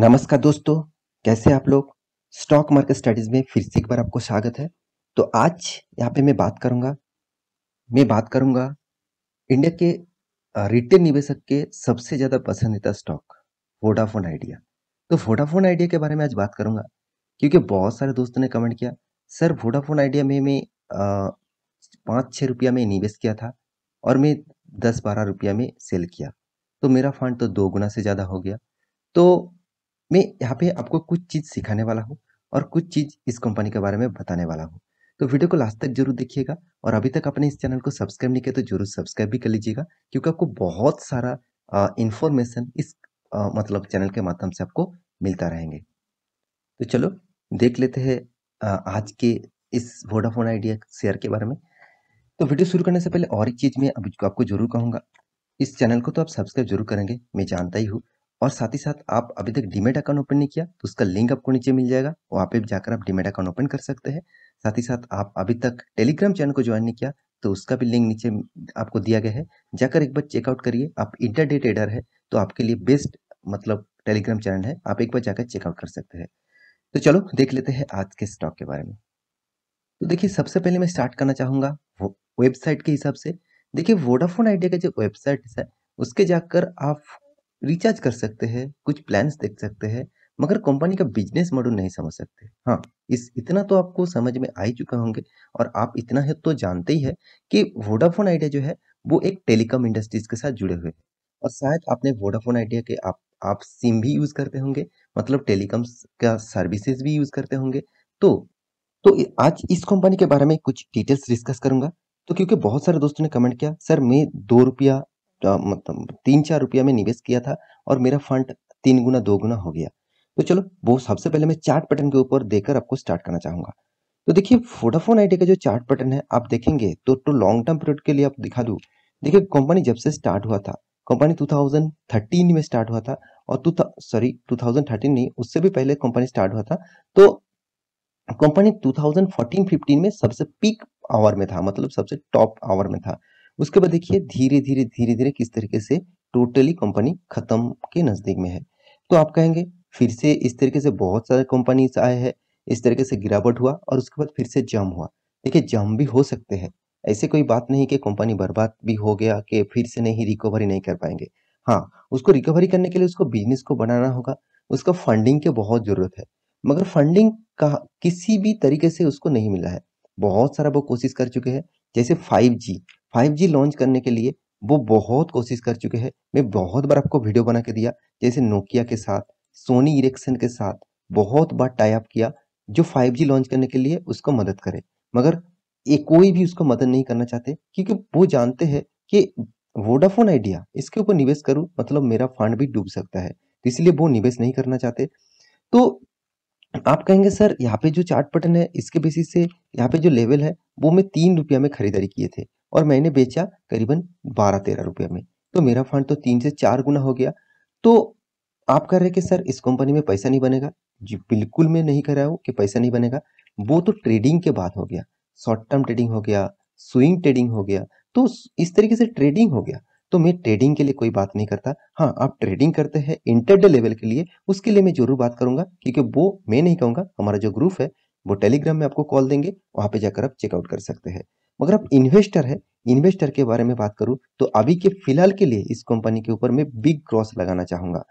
नमस्कार दोस्तों कैसे आप लोग स्टॉक मार्केट स्टडीज में फिर से एक बार आपको स्वागत है तो आज यहाँ पे मैं बात करूँगा मैं बात करूँगा इंडिया के रिटेल निवेशक के सबसे ज़्यादा पसंदीदा स्टॉक वोडाफोन आइडिया तो वोडाफोन आइडिया के बारे में आज बात करूंगा क्योंकि बहुत सारे दोस्तों ने कमेंट किया सर वोडाफोन आइडिया में मैं पाँच छः रुपया में निवेश किया था और मैं दस बारह रुपया में सेल किया तो मेरा फंड तो दो गुना से ज़्यादा हो गया तो मैं यहाँ पे आपको कुछ चीज़ सिखाने वाला हूँ और कुछ चीज़ इस कंपनी के बारे में बताने वाला हूँ तो वीडियो को लास्ट तक जरूर देखिएगा और अभी तक अपने इस चैनल को सब्सक्राइब नहीं किया तो जरूर सब्सक्राइब भी कर लीजिएगा क्योंकि आपको बहुत सारा इन्फॉर्मेशन इस आ, मतलब चैनल के माध्यम से आपको मिलता रहेंगे तो चलो देख लेते हैं आज के इस वोडाफोन आइडिया शेयर के बारे में तो वीडियो शुरू करने से पहले और एक चीज़ में आपको जरूर कहूँगा इस चैनल को तो आप सब्सक्राइब जरूर करेंगे मैं जानता ही हूँ और साथ ही साथ आप अभी तक डीमेट अकाउंट ओपन नहीं किया तो उसका लिंक आपको नीचे मिल जाएगा वहाँ पे जाकर आप डीमेट अकाउंट ओपन कर सकते हैं साथ ही साथ आप अभी तक टेलीग्राम चैनल को ज्वाइन नहीं किया तो उसका भी लिंक नीचे आपको दिया गया है जाकर एक बार चेकआउट करिए आप इंटरडे ट्रेडर है तो आपके लिए बेस्ट मतलब टेलीग्राम चैनल है आप एक बार जाकर चेकआउट कर सकते हैं तो चलो देख लेते हैं आज के स्टॉक के बारे में तो देखिए सबसे पहले मैं स्टार्ट करना चाहूँगा वेबसाइट के हिसाब से देखिए वोडाफोन आइडिया का जो वेबसाइट है उसके जाकर आप रिचार्ज कर सकते हैं कुछ प्लान्स देख सकते हैं मगर कंपनी का बिजनेस मॉडल नहीं समझ सकते हाँ इस इतना तो आपको समझ में आ ही चुके होंगे और आप इतना है तो जानते ही है कि वोडाफोन आइडिया जो है वो एक टेलीकॉम इंडस्ट्रीज के साथ जुड़े हुए हैं और शायद आपने वोडाफोन आइडिया के आप आप सिम भी यूज़ करते होंगे मतलब टेलीकॉम का सर्विसेज भी यूज़ करते होंगे तो तो आज इस कंपनी के बारे में कुछ डिटेल्स डिस्कस करूंगा तो क्योंकि बहुत सारे दोस्तों ने कमेंट किया सर मैं दो रुपया मतलब तीन चार रुपया में निवेश किया था और मेरा फंड तीन गुना दो गुना हो गया तो चलो वो सबसे पहले मैं चार्ट पैटर्न के ऊपर देकर आपको स्टार्ट करना चाहूंगा तो देखिए फोडाफोन आईडी का जो चार्ट पैटर्न है आप देखेंगे तो टू लॉन्ग टर्म पीरियड के लिए आप दिखा दू देखिए कंपनी जब से स्टार्ट हुआ था कंपनी 2013 में स्टार्ट हुआ था और टू सॉरी 2013 नहीं उससे भी पहले कंपनी स्टार्ट हुआ था तो कंपनी 2014-15 में सबसे पीक आवर में था मतलब सबसे टॉप आवर में था उसके बाद देखिए धीरे धीरे धीरे धीरे किस तरीके से टोटली कंपनी खत्म के नज़दीक में है तो आप कहेंगे फिर से इस तरीके से बहुत सारे कंपनीज आए हैं इस तरीके से गिरावट हुआ और उसके बाद फिर से जम हुआ देखिए जम भी हो सकते हैं ऐसे कोई बात नहीं कि कंपनी बर्बाद भी हो गया कि फिर से नहीं रिकवरी नहीं कर पाएंगे हाँ उसको रिकवरी करने के लिए उसको बिजनेस को बनाना होगा उसका फंडिंग की बहुत ज़रूरत है मगर फंडिंग का किसी भी तरीके से उसको नहीं मिला है बहुत सारा वो कोशिश कर चुके हैं जैसे 5G जी लॉन्च करने के लिए वो बहुत कोशिश कर चुके हैं मैं बहुत बार आपको वीडियो बना के दिया जैसे नोकिया के साथ सोनी इरेक्शन के साथ बहुत बार टाइप किया जो 5G लॉन्च करने के लिए उसको मदद करे मगर ये कोई भी उसको मदद नहीं करना चाहते क्योंकि वो जानते हैं कि वोडाफोन आइडिया इसके ऊपर निवेश करूं मतलब मेरा फंड भी डूब सकता है तो इसलिए वो निवेश नहीं करना चाहते तो आप कहेंगे सर यहाँ पे जो चार्ट पटन है इसके बेसिस से यहाँ पे जो लेवल है वो मैं तीन रुपया में खरीदारी किए थे और मैंने बेचा करीबन बारह तेरह रुपये में तो मेरा फंड तो तीन से चार गुना हो गया तो आप कह रहे कि सर इस कंपनी में पैसा नहीं बनेगा जी बिल्कुल मैं नहीं कह रहा हूँ कि पैसा नहीं बनेगा वो तो ट्रेडिंग के बाद हो गया शॉर्ट टर्म ट्रेडिंग हो गया स्विंग ट्रेडिंग हो गया तो इस तरीके से ट्रेडिंग हो गया तो मैं ट्रेडिंग के लिए कोई बात नहीं करता हाँ आप ट्रेडिंग करते हैं इंटरडे लेवल के लिए उसके लिए मैं जरूर बात करूंगा क्योंकि वो मैं नहीं कहूंगा हमारा जो ग्रुप है वो टेलीग्राम में आपको कॉल देंगे वहां पे जाकर आप चेकआउट कर सकते हैं मगर अब इन्वेस्टर है इन्वेस्टर के बारे में बात करूं तो अभी के फिलहाल के लिए इस कंपनी के ऊपर मैं बिग क्रॉस लगाना चाहूंगा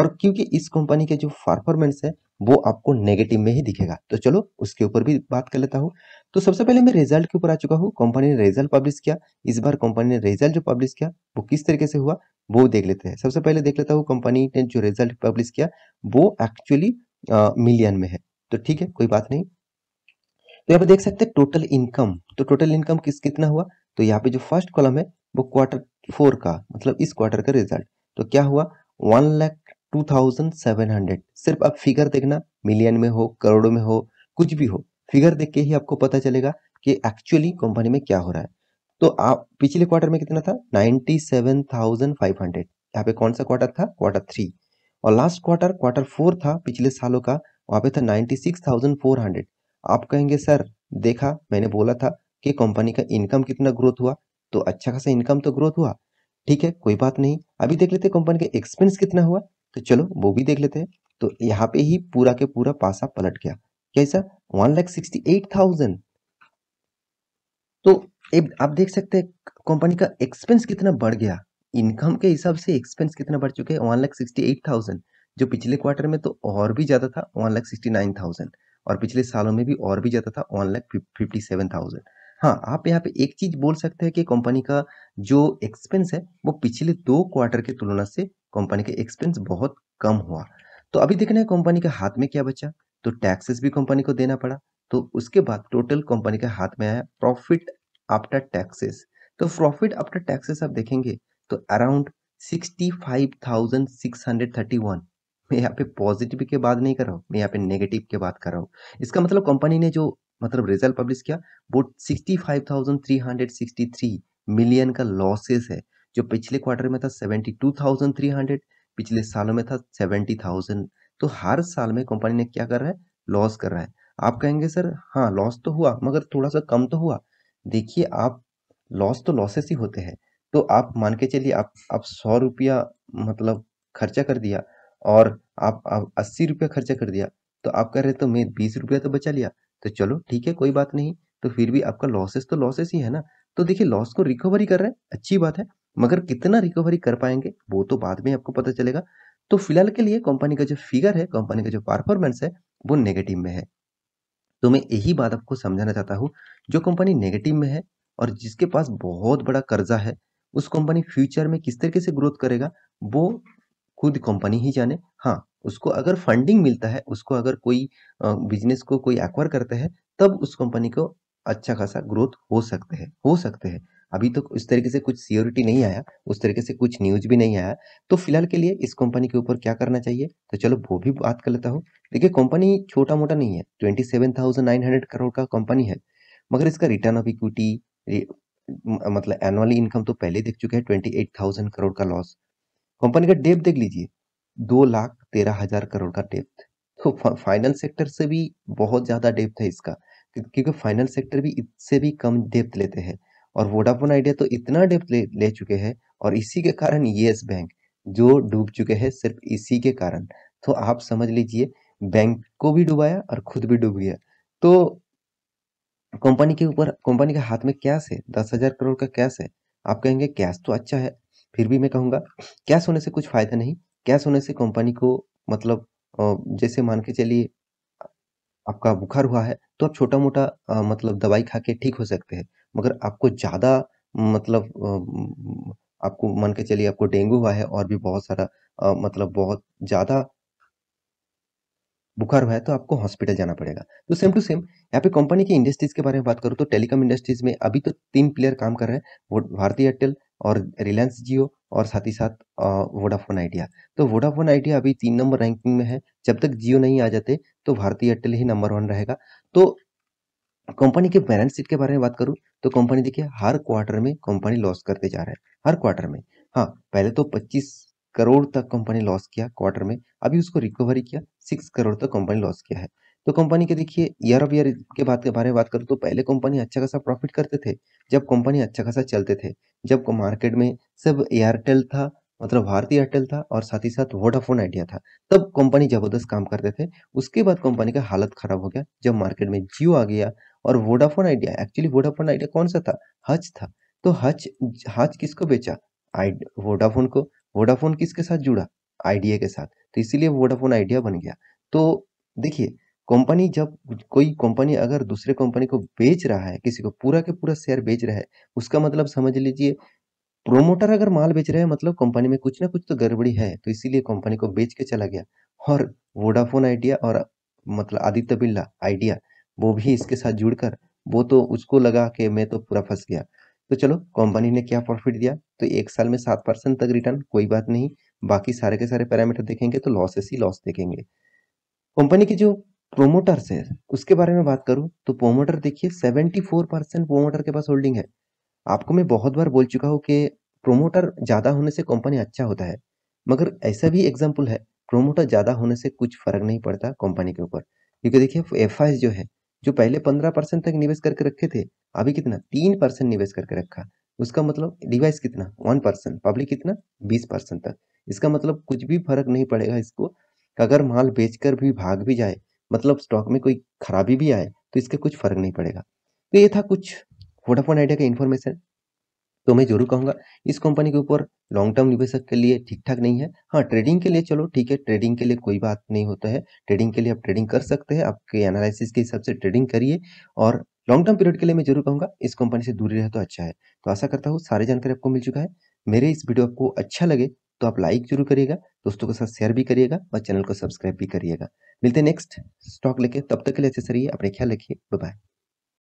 और क्योंकि इस कंपनी के जो परफॉर्मेंस है वो आपको नेगेटिव में ही दिखेगा तो चलो उसके ऊपर भी बात कर लेता हूँ तो सबसे पहले मैं रिजल्ट के ऊपर आ चुका हूँ कंपनी ने रिजल्ट पब्लिश किया इस बार कंपनी ने रिजल्ट जो पब्लिश किया वो किस तरीके से हुआ वो देख लेते हैं सबसे पहले देख लेता हूँ कंपनी ने जो रिजल्ट पब्लिश किया वो एक्चुअली मिलियन में है तो ठीक है कोई बात नहीं तो यहाँ पे देख सकते हैं टोटल इनकम तो टोटल इनकम किस कितना हुआ तो यहाँ पे जो फर्स्ट कॉलम है वो क्वार्टर फोर का मतलब इस क्वार्टर का रिजल्ट तो क्या हुआ one lakh two thousand seven hundred सिर्फ आप फिगर देखना मिलियन में हो करोड़ों में हो कुछ भी हो फिगर देख के ही आपको पता चलेगा कि एक्चुअली कंपनी में क्या हो रहा है तो आप पिछले क्वार्टर में कितना था ninety seven thousand five hundred यहाँ पे कौन सा क्वार्टर था क्वार्टर थ्री और लास्ट क्वार्टर क्वार्टर फोर था पिछले सालों का वहाँ पे था ninety six thousand four hundred आप कहेंगे सर देखा मैंने बोला था कि कंपनी का इनकम कितना ग्रोथ हुआ तो अच्छा खासा इनकम तो ग्रोथ हुआ ठीक है कोई बात नहीं अभी देख लेते कंपनी का एक्सपेंस कितना हुआ तो चलो वो भी देख लेते हैं तो यहाँ पे ही पूरा के पूरा पासा पलट गया कैसा one lakh sixty eight thousand तो आप देख सकते हैं कंपनी का एक्सपेंस कितना बढ़ गया इनकम के हिसाब से एक्सपेंस कितना बढ़ चुके हैं one lakh sixty eight thousand जो पिछले क्वार्टर में तो और भी ज़्यादा था one lakh sixty nine thousand और पिछले सालों में भी और भी ज़्यादा था one lakh fifty seven thousand हाँ आप यहाँ पे एक चीज़ बोल सकते हैं कि कंपनी का जो एक्सपेंस है वो पिछले दो क्वार्टर की तुलना से कंपनी का एक्सपेंस बहुत कम हुआ तो अभी देखना है कंपनी के हाथ में क्या बचा तो टैक्सेस भी कंपनी को देना पड़ा तो उसके बाद टोटल कंपनी के हाथ में आया प्रॉफिट आफ्टर टैक्सेस तो प्रॉफिट आफ्टर टैक्सेस आप देखेंगे तो around sixty five thousand six hundred thirty one मैं यहाँ पे पॉजिटिव के बाद नहीं कर रहा हूँ मैं यहाँ पे नेगेटिव के बात कर रहा हूँ इसका मतलब कंपनी ने जो मतलब रिजल्ट पब्लिश किया वो 65,363 मिलियन का लॉसेस है जो पिछले क्वार्टर में था 72,300 पिछले सालों में था 70,000 तो हर साल में कंपनी ने क्या कर रहा है लॉस कर रहा है आप कहेंगे सर हाँ लॉस तो हुआ मगर थोड़ा सा कम तो हुआ देखिए आप लॉस तो लॉसेस ही होते हैं तो आप मान के चलिए आप आप सौ रुपया मतलब खर्चा कर दिया और आप, अस्सी रुपया खर्चा कर दिया तो आप कह रहे तो मैं बीस रुपया तो बचा लिया तो चलो ठीक है कोई बात नहीं तो फिर भी आपका लॉसेस तो लॉसेस ही है ना तो देखिए लॉस को रिकवरी कर रहे हैं अच्छी बात है मगर कितना रिकवरी कर पाएंगे वो तो बाद में आपको पता चलेगा तो फिलहाल के लिए कंपनी का जो फिगर है कंपनी का जो परफॉर्मेंस है वो नेगेटिव में है तो मैं यही बात आपको समझाना चाहता हूँ जो कंपनी नेगेटिव में है और जिसके पास बहुत बड़ा कर्जा है उस कंपनी फ्यूचर में किस तरीके से ग्रोथ करेगा वो खुद कंपनी ही जाने हाँ उसको अगर फंडिंग मिलता है उसको अगर कोई बिजनेस को कोई एक्वायर करता है तब उस कंपनी को अच्छा खासा ग्रोथ हो सकते हैं हो सकते हैं अभी तो इस तरीके से कुछ सियोरिटी नहीं आया उस तरीके से कुछ न्यूज भी नहीं आया तो फिलहाल के लिए इस कंपनी के ऊपर क्या करना चाहिए तो चलो वो भी बात कर लेता हूँ देखिए कंपनी छोटा मोटा नहीं है twenty seven thousand nine hundred crore का कंपनी है मगर इसका रिटर्न ऑफ इक्विटी मतलब एनुअली इनकम तो पहले देख चुके हैं ट्वेंटी एट थाउजेंड करोड़ का लॉस कंपनी का डेप देख लीजिए दो लाख तेरह हजार करोड़ का डेप्थ तो फाइनेंस सेक्टर से भी बहुत ज़्यादा डेप्थ है इसका क्योंकि फाइनेंस सेक्टर भी इससे भी कम डेप्थ लेते हैं और वोडाफोन आइडिया तो इतना डेप ले, ले चुके हैं और इसी के कारण येस बैंक जो डूब चुके हैं सिर्फ इसी के कारण तो आप समझ लीजिए बैंक को भी डुबाया और खुद भी डूब गया तो कंपनी के ऊपर कंपनी के हाथ में कैश है दस हजार करोड़ का कैश है आप कहेंगे कैश तो अच्छा है फिर भी मैं कहूँगा कैश होने से कुछ फ़ायदा नहीं कैश होने से कंपनी को मतलब जैसे मान के चलिए आपका बुखार हुआ है तो आप छोटा मोटा मतलब दवाई खा के ठीक हो सकते हैं मगर आपको ज़्यादा मतलब आपको मान के चलिए आपको डेंगू हुआ है और भी बहुत सारा मतलब बहुत ज़्यादा बुखार हुआ है तो आपको हॉस्पिटल जाना पड़ेगा तो सेम टू सेम यहाँ पे कंपनी की इंडस्ट्रीज के बारे में बात करूँ तो टेलीकॉम इंडस्ट्रीज में अभी तो तीन प्लेयर काम कर रहे हैं वो भारतीय एयरटेल और रिलायंस जियो और साथ ही साथ वोडाफोन आइडिया तो वोडाफोन आइडिया अभी तीन नंबर रैंकिंग में है जब तक जियो नहीं आ जाते तो भारतीय एयरटेल ही नंबर वन रहेगा तो कंपनी के बैलेंस शीट के बारे में बात करूं तो कंपनी देखिए हर क्वार्टर में कंपनी लॉस करते जा रहा है हर क्वार्टर में हाँ पहले तो 25 करोड़ तक कंपनी लॉस किया क्वार्टर में अभी उसको रिकवरी किया सिक्स करोड़ तक कंपनी लॉस किया है तो कंपनी के देखिए ईयर ऑफ ईयर के बात के बारे में बात करूँ तो पहले कंपनी अच्छा खासा प्रॉफिट करते थे जब कंपनी अच्छा खासा चलते थे जब मार्केट में सब एयरटेल था मतलब भारतीय एयरटेल था और साथ ही साथ वोडाफोन आइडिया था तब कंपनी जबरदस्त काम करते थे उसके बाद कंपनी का हालत खराब हो गया जब मार्केट में जियो आ गया और Vodafone Idea actually Vodafone Idea कौन सा था हज था तो हज हज किसको बेचा आई वोडाफोन को वोडाफोन किसके साथ जुड़ा आइडिया के साथ तो इसीलिए वोडाफोन आइडिया बन गया तो देखिए कंपनी जब कोई कंपनी अगर दूसरे कंपनी को बेच रहा है किसी को पूरा के पूरा शेयर बेच रहा है उसका मतलब समझ लीजिए प्रोमोटर अगर माल बेच रहे हैं मतलब कंपनी में कुछ ना कुछ तो गड़बड़ी है तो इसीलिए कंपनी को बेच के चला गया और वोडाफोन आइडिया और मतलब आदित्य बिरला आइडिया वो भी इसके साथ जुड़कर वो तो उसको लगा कि मैं तो पूरा फंस गया तो चलो कंपनी ने क्या प्रॉफिट दिया तो एक साल में सात परसेंट तक रिटर्न कोई बात नहीं बाकी सारे के सारे पैरामीटर देखेंगे तो लॉसेस ही लॉस देखेंगे कंपनी की जो प्रोमोटर शेयर उसके बारे में बात करूँ तो प्रोमोटर देखिए सेवेंटी फोर परसेंट प्रोमोटर के पास होल्डिंग है आपको मैं बहुत बार बोल चुका हूँ कि प्रोमोटर ज़्यादा होने से कंपनी अच्छा होता है मगर ऐसा भी एग्जाम्पल है प्रोमोटर ज़्यादा होने से कुछ फर्क नहीं पड़ता कंपनी के ऊपर क्योंकि देखिए एफ जो है जो पहले पंद्रह परसेंट तक निवेश करके रखे थे अभी कितना तीन परसेंट निवेश करके रखा उसका मतलब डिवाइस कितना वन परसेंट पब्लिक कितना बीस परसेंट तक इसका मतलब कुछ भी फर्क नहीं पड़ेगा इसको अगर माल बेचकर भी भाग भी जाए मतलब स्टॉक में कोई खराबी भी आए तो इसके कुछ फर्क नहीं पड़ेगा तो ये था कुछ वोडाफोन आइडिया का इन्फॉर्मेशन तो मैं जरूर कहूंगा इस कंपनी के ऊपर लॉन्ग टर्म निवेशक के लिए ठीक ठाक नहीं है हाँ ट्रेडिंग के लिए चलो ठीक है ट्रेडिंग के लिए कोई बात नहीं होता है ट्रेडिंग के लिए आप ट्रेडिंग कर सकते हैं आपके एनालिसिस के हिसाब से ट्रेडिंग करिए और लॉन्ग टर्म पीरियड के लिए मैं जरूर कहूँगा इस कंपनी से दूरी रहे तो अच्छा है तो आशा करता हूँ सारी जानकारी आपको मिल चुका है मेरे इस वीडियो आपको अच्छा लगे तो आप लाइक जरूर करिएगा दोस्तों के साथ शेयर भी करिएगा और चैनल को सब्सक्राइब भी करिएगा मिलते हैं नेक्स्ट स्टॉक लेके तब तक के लिए अच्छे सर अपने ख्याल रखिए बाय